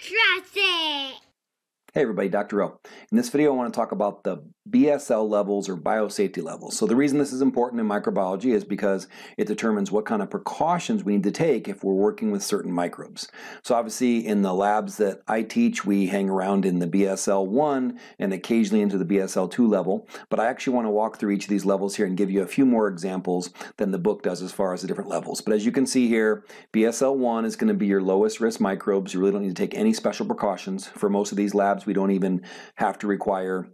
Cross it! Hey everybody, Dr. O. In this video I want to talk about the BSL levels or biosafety levels. So the reason this is important in microbiology is because it determines what kind of precautions we need to take if we're working with certain microbes. So obviously in the labs that I teach, we hang around in the BSL 1 and occasionally into the BSL 2 level, but I actually want to walk through each of these levels here and give you a few more examples than the book does as far as the different levels. But as you can see here, BSL 1 is going to be your lowest risk microbes. You really don't need to take any special precautions. For most of these labs, we don't even have to require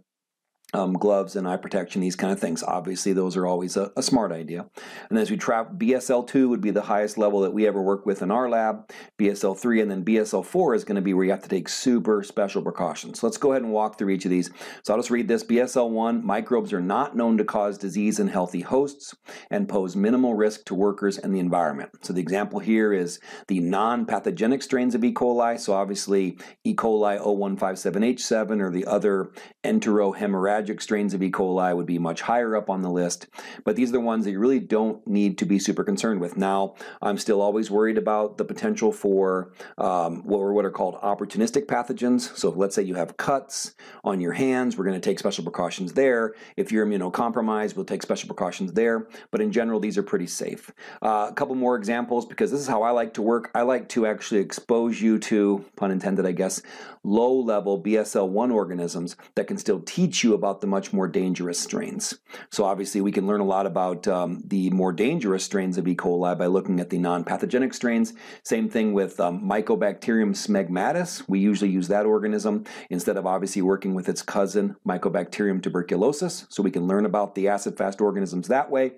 um, gloves and eye protection, these kind of things. Obviously, those are always a, a smart idea. And as we travel, BSL2 would be the highest level that we ever work with in our lab. BSL3 and then BSL4 is going to be where you have to take super special precautions. So let's go ahead and walk through each of these. So I'll just read this. BSL1, microbes are not known to cause disease in healthy hosts and pose minimal risk to workers and the environment. So the example here is the non-pathogenic strains of E. coli. So obviously E. coli 01557H7 or the other enterohemorrhagic strains of E. coli would be much higher up on the list, but these are the ones that you really don't need to be super concerned with. Now, I'm still always worried about the potential for um, what, are, what are called opportunistic pathogens. So, let's say you have cuts on your hands, we're going to take special precautions there. If you're immunocompromised, we'll take special precautions there. But in general, these are pretty safe. Uh, a couple more examples because this is how I like to work. I like to actually expose you to, pun intended, I guess, low level BSL 1 organisms that can still teach you about about the much more dangerous strains. So, obviously, we can learn a lot about um, the more dangerous strains of E. coli by looking at the non pathogenic strains. Same thing with um, Mycobacterium smegmatis. We usually use that organism instead of obviously working with its cousin, Mycobacterium tuberculosis. So, we can learn about the acid fast organisms that way.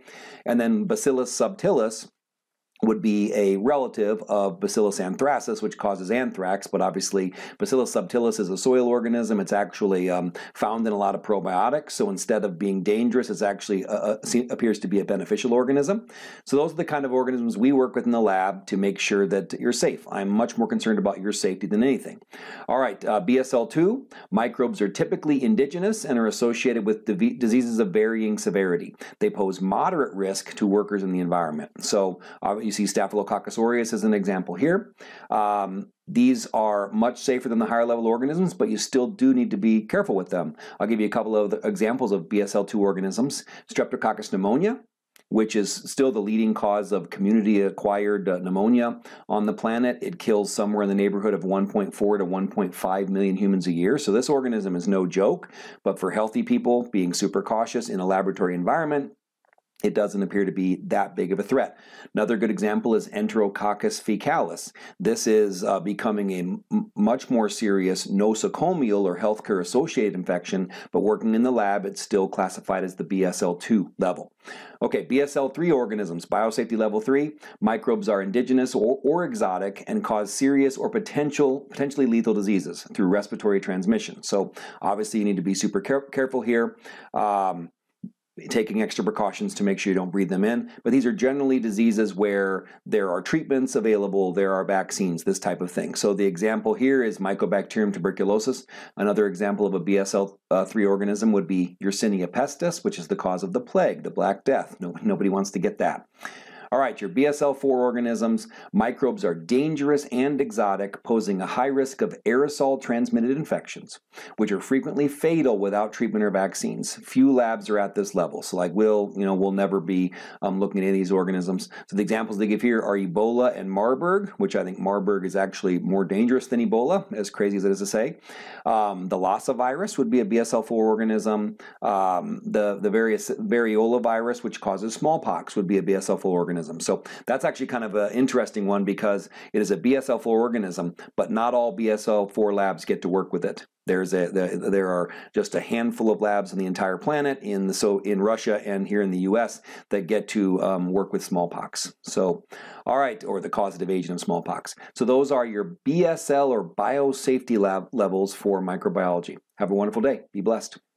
And then Bacillus subtilis would be a relative of Bacillus anthracis, which causes anthrax, but obviously Bacillus subtilis is a soil organism. It's actually um, found in a lot of probiotics, so instead of being dangerous, it actually uh, uh appears to be a beneficial organism. So those are the kind of organisms we work with in the lab to make sure that you're safe. I'm much more concerned about your safety than anything. All right, uh, BSL2, microbes are typically indigenous and are associated with diseases of varying severity. They pose moderate risk to workers in the environment. So uh, you see Staphylococcus aureus as an example here. Um, these are much safer than the higher level organisms, but you still do need to be careful with them. I'll give you a couple of examples of BSL2 organisms. Streptococcus pneumonia, which is still the leading cause of community acquired uh, pneumonia on the planet. It kills somewhere in the neighborhood of 1.4 to 1.5 million humans a year. So this organism is no joke, but for healthy people, being super cautious in a laboratory environment, it doesn't appear to be that big of a threat. Another good example is Enterococcus faecalis. This is uh, becoming a m- much more serious nosocomial or healthcare associated infection, but working in the lab, it's still classified as the BSL2 level. Okay, BSL3 organisms, biosafety level 3, microbes are indigenous or, or exotic and cause serious or potential potentially lethal diseases through respiratory transmission. So obviously you need to be super care- careful here. Um, taking extra precautions to make sure you don't breathe them in. But these are generally diseases where there are treatments available, there are vaccines, this type of thing. So the example here is Mycobacterium tuberculosis. Another example of a BSL-3 uh, organism would be Yersinia pestis, which is the cause of the plague, the Black Death. No, nobody wants to get that. All right, your BSL-4 organisms, microbes are dangerous and exotic, posing a high risk of aerosol-transmitted infections, which are frequently fatal without treatment or vaccines. Few labs are at this level, so like we'll, you know, we'll never be um, looking at any of these organisms. So the examples they give here are Ebola and Marburg, which I think Marburg is actually more dangerous than Ebola, as crazy as it is to say. Um, the Lassa virus would be a BSL-4 organism. Um, the, the various variola virus, which causes smallpox, would be a BSL-4 organism organism. So that's actually kind of an interesting one because it is a BSL-4 organism, but not all BSL-4 labs get to work with it. There's a, the, there are just a handful of labs on the entire planet in the, so in Russia and here in the U.S. that get to um, work with smallpox. So, all right, or the causative agent of smallpox. So those are your BSL or biosafety lab levels for microbiology. Have a wonderful day. Be blessed.